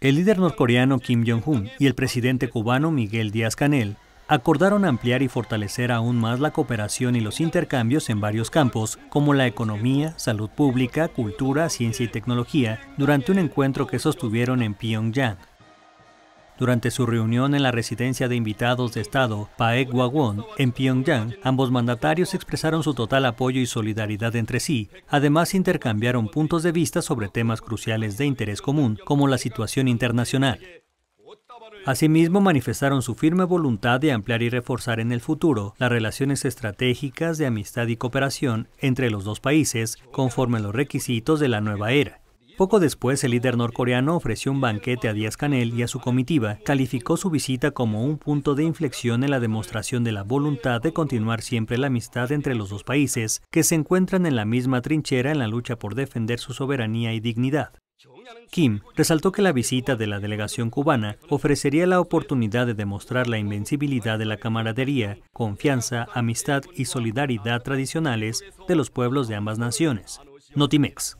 El líder norcoreano Kim Jong-un y el presidente cubano Miguel Díaz-Canel acordaron ampliar y fortalecer aún más la cooperación y los intercambios en varios campos, como la economía, salud pública, cultura, ciencia y tecnología, durante un encuentro que sostuvieron en Pyongyang. Durante su reunión en la residencia de invitados de Estado Paek Gu-won en Pyongyang, ambos mandatarios expresaron su total apoyo y solidaridad entre sí. Además, intercambiaron puntos de vista sobre temas cruciales de interés común, como la situación internacional. Asimismo, manifestaron su firme voluntad de ampliar y reforzar en el futuro las relaciones estratégicas de amistad y cooperación entre los dos países conforme los requisitos de la nueva era. Poco después, el líder norcoreano ofreció un banquete a Díaz Canel y a su comitiva. Calificó su visita como un punto de inflexión en la demostración de la voluntad de continuar siempre la amistad entre los dos países, que se encuentran en la misma trinchera en la lucha por defender su soberanía y dignidad. Kim resaltó que la visita de la delegación cubana ofrecería la oportunidad de demostrar la invencibilidad de la camaradería, confianza, amistad y solidaridad tradicionales de los pueblos de ambas naciones. Notimex.